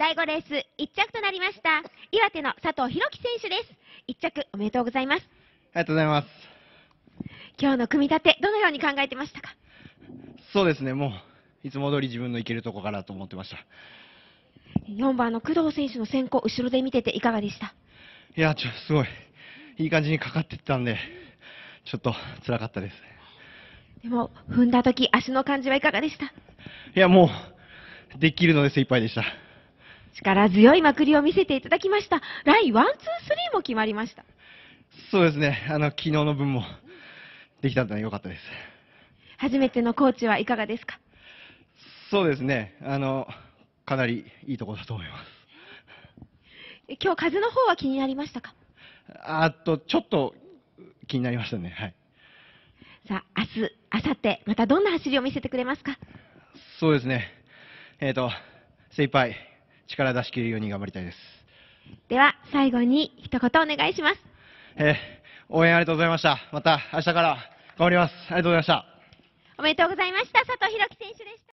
第5レース1着となりました岩手の佐藤弘樹選手です1着おめでとうございますありがとうございます今日の組み立てどのように考えてましたかそうですねもういつも通り自分のいけるとこからと思ってました4番の工藤選手の先行後ろで見てていかがでしたいやちょすごいいい感じにかかってったんでちょっと辛かったですでも踏んだ時足の感じはいかがでしたいやもうできるので精一杯でした力強いまくりを見せていただきました。ライワンツースリーも決まりました。そうですね。あの、昨日の分もできたのは良かったです。初めてのコーチはいかがですかそうですね。あの、かなりいいところだと思います。今日、風の方は気になりましたかあと、ちょっと気になりましたね。はい。さあ、明日、明後日、またどんな走りを見せてくれますかそうですね。えっ、ー、と、精一杯力出し切るように頑張りたいです。では、最後に一言お願いします。えー、応援ありがとうございました。また明日から頑張ります。ありがとうございました。おめでとうございました。佐藤弘樹選手でした。